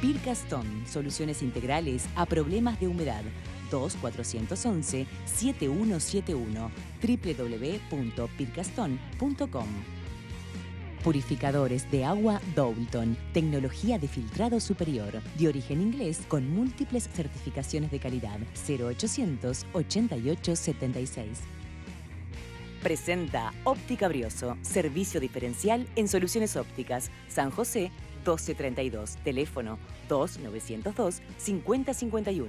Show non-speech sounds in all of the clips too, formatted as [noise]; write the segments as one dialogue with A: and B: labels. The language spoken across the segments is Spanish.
A: PIRCASTON, soluciones integrales a problemas de humedad. 2411 7171 www.pircaston.com. Purificadores de agua Doulton, tecnología de filtrado superior, de origen inglés con múltiples certificaciones de calidad, 0800 8876. Presenta Óptica Brioso, servicio diferencial en soluciones ópticas, San José 1232, teléfono 2902-5051.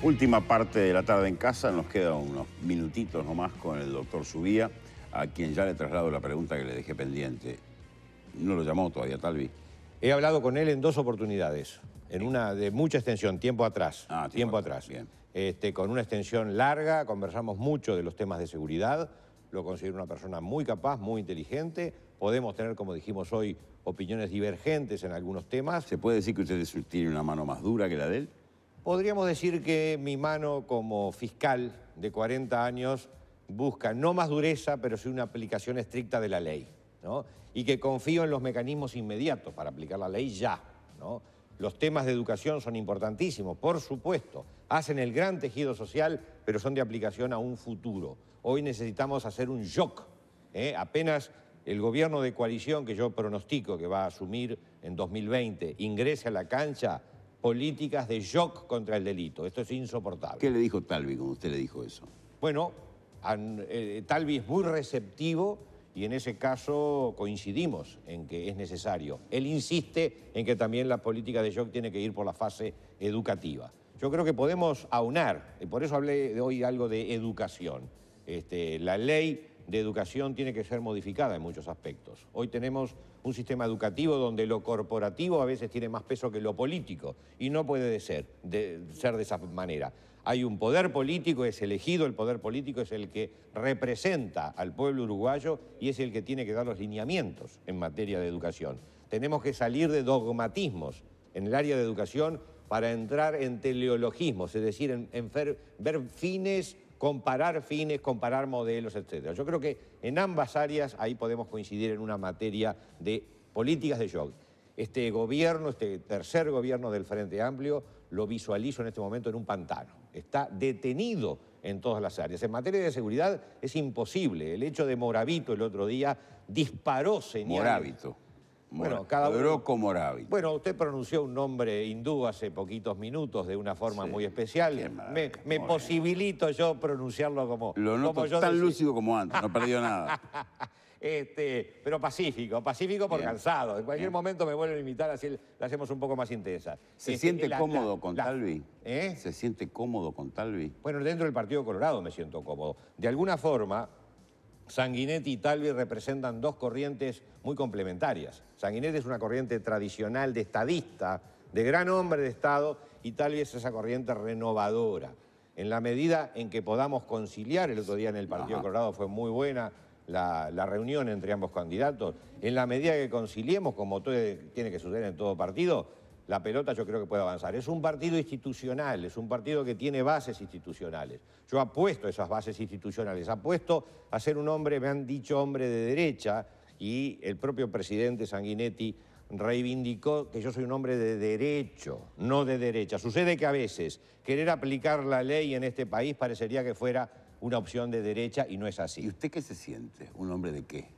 B: Última parte de la tarde en casa, nos quedan unos minutitos nomás con el doctor Subía, a quien ya le traslado la pregunta que le dejé pendiente.
A: No lo llamó todavía, Talvi. He hablado con él en dos oportunidades, en una de mucha extensión, tiempo atrás. Ah, tiempo, atrás. Bien. Este, con una extensión larga, conversamos mucho de los temas de seguridad, lo considero una persona muy capaz, muy inteligente. Podemos tener, como dijimos hoy, opiniones divergentes en algunos temas. ¿Se puede decir que usted tiene una mano más dura que la de él? Podríamos decir que mi mano como fiscal de 40 años busca no más dureza, pero sí una aplicación estricta de la ley. ¿no? Y que confío en los mecanismos inmediatos para aplicar la ley ya. ¿no? Los temas de educación son importantísimos, por supuesto, hacen el gran tejido social, pero son de aplicación a un futuro. Hoy necesitamos hacer un shock. ¿eh? Apenas el gobierno de coalición que yo pronostico que va a asumir en 2020 ingrese a la cancha políticas de shock contra el delito. Esto es insoportable. ¿Qué le dijo Talvi cuando usted le dijo eso? Bueno, eh, Talvi es muy receptivo y en ese caso coincidimos en que es necesario. Él insiste en que también la política de shock tiene que ir por la fase educativa. Yo creo que podemos aunar, y por eso hablé hoy algo de educación. Este, la ley de educación tiene que ser modificada en muchos aspectos. Hoy tenemos un sistema educativo donde lo corporativo a veces tiene más peso que lo político y no puede ser de, ser de esa manera. Hay un poder político, es elegido, el poder político es el que representa al pueblo uruguayo y es el que tiene que dar los lineamientos en materia de educación. Tenemos que salir de dogmatismos en el área de educación para entrar en teleologismos, es decir, en, ver fines comparar fines, comparar modelos, etc. Yo creo que en ambas áreas ahí podemos coincidir en una materia de políticas de shock. Este gobierno, este tercer gobierno del Frente Amplio, lo visualizo en este momento en un pantano. Está detenido en todas las áreas. En materia de seguridad es imposible. El hecho de Moravito el otro día disparó señales. Moravito bueno, cada Bueno, usted pronunció un nombre hindú hace poquitos minutos de una forma muy especial. Me, posibilito yo pronunciarlo como. Lo noto tan
B: lúcido como antes, no perdió nada.
A: [laughs] este, pero pacífico, pacífico por cansado. En cualquier momento me vuelven a invitar, así la hacemos un poco más intensa. ¿Se este, siente cómodo con Talvi? ¿Eh? ¿Se siente cómodo con Talvi? Bueno, dentro del Partido Colorado me siento cómodo. De alguna forma, Sanguinetti y Talvi representan dos corrientes muy complementarias. Sanguinetti es una corriente tradicional de estadista, de gran hombre de Estado, y Talvi es esa corriente renovadora. En la medida en que podamos conciliar, el otro día en el Partido Colorado fue muy buena la, la, reunión entre ambos candidatos, en la medida que conciliemos, como tiene que suceder en todo partido, la pelota yo creo que puede avanzar. Es un partido institucional, es un partido que tiene bases institucionales. Yo apuesto a esas bases institucionales, apuesto a ser un hombre, me han dicho hombre de derecha, y el propio presidente Sanguinetti reivindicó que yo soy un hombre de derecho, no de derecha. Sucede que a veces querer aplicar la ley en este país parecería que fuera una opción de derecha y no es así. ¿Y usted qué se siente? ¿Un hombre de qué?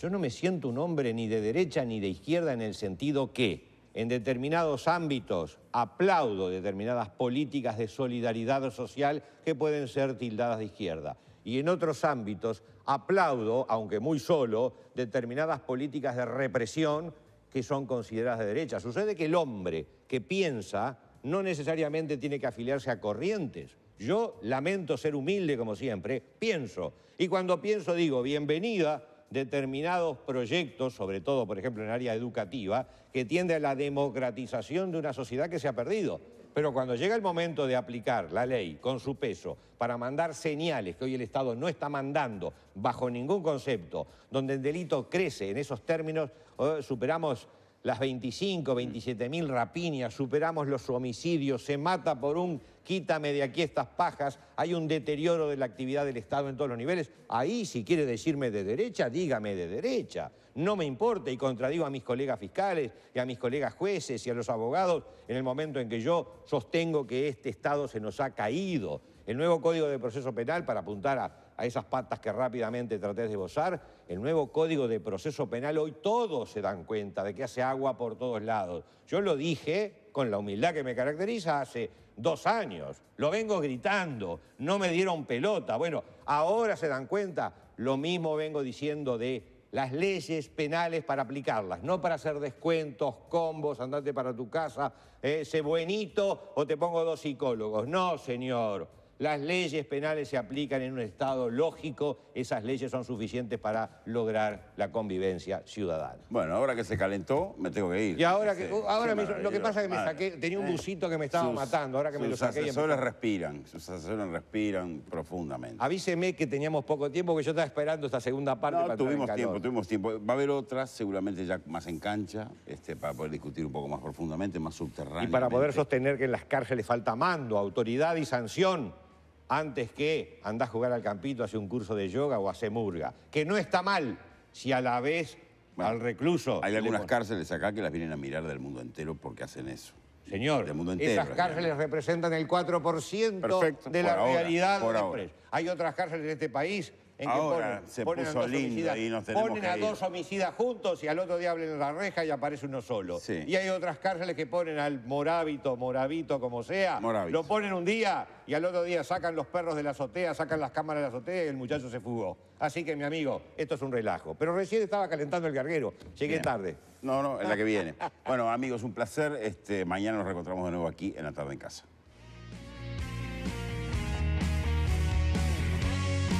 A: Yo no me siento un hombre ni de derecha ni de izquierda en el sentido que en determinados ámbitos aplaudo determinadas políticas de solidaridad social que pueden ser tildadas de izquierda. Y en otros ámbitos aplaudo, aunque muy solo, determinadas políticas de represión que son consideradas de derecha. Sucede que el hombre que piensa no necesariamente tiene que afiliarse a corrientes. Yo lamento ser humilde como siempre, pienso. Y cuando pienso digo, bienvenida determinados proyectos, sobre todo, por ejemplo, en el área educativa, que tiende a la democratización de una sociedad que se ha perdido. Pero cuando llega el momento de aplicar la ley con su peso para mandar señales que hoy el Estado no está mandando bajo ningún concepto, donde el delito crece en esos términos, oh, superamos las 25, 27 mm. mil rapiñas, superamos los homicidios, se mata por un quítame de aquí estas pajas, hay un deterioro de la actividad del Estado en todos los niveles. Ahí, si quiere decirme de derecha, dígame de derecha. No me importa y contradigo a mis colegas fiscales y a mis colegas jueces y a los abogados en el momento en que yo sostengo que este Estado se nos ha caído. El nuevo Código de Proceso Penal, para apuntar a a esas patas que rápidamente traté de bozar, el nuevo Código de Proceso Penal hoy todos se dan cuenta de que hace agua por todos lados. Yo lo dije con la humildad que me caracteriza hace dos años, lo vengo gritando, no me dieron pelota. Bueno, ahora se dan cuenta, lo mismo vengo diciendo de las leyes penales para aplicarlas, no para hacer descuentos, combos, andate para tu casa, ese eh, buenito o te pongo dos psicólogos. No, señor. Las leyes penales se aplican en un Estado lógico, esas leyes son suficientes para lograr la convivencia ciudadana. Bueno,
B: ahora que se calentó, me tengo que ir. Y ahora que, ahora lo que pasa es que me saqué, tenía un busito que me estaba matando, ahora que me lo saqué. Sus asesores respiran, sus asesores respiran profundamente.
A: Avíseme que teníamos poco tiempo, que yo estaba esperando esta segunda parte. No, tuvimos tiempo,
B: tuvimos tiempo. Va a haber otras, seguramente ya más en cancha, este, para poder discutir un poco más profundamente, más subterráneo. Y para poder
A: sostener que en las cárceles falta mando, autoridad y sanción antes que andás a jugar al campito, hacer un curso de yoga o hacer murga. Que no está mal si a la vez al recluso... Hay algunas
B: cárceles acá que las vienen a mirar del mundo entero porque hacen eso. Señor, mundo entero, esas cárceles
A: representan el 4% de la realidad de Hay otras cárceles en este país Ahora se puso y nos tenemos ponen a dos homicidas juntos y al otro día en la reja y aparece uno solo. Y hay otras cárceles que ponen al morábito, moravito, como sea, lo ponen un día y al otro día sacan los perros de la azotea, sacan las cámaras de la azotea y el muchacho se fugó. Así que, mi amigo, esto es un relajo. Pero recién estaba calentando el carguero, llegué tarde.
B: No, no, es la que viene. bueno, amigos, un placer. Este, mañana nos reencontramos de nuevo aquí en la tarde en casa.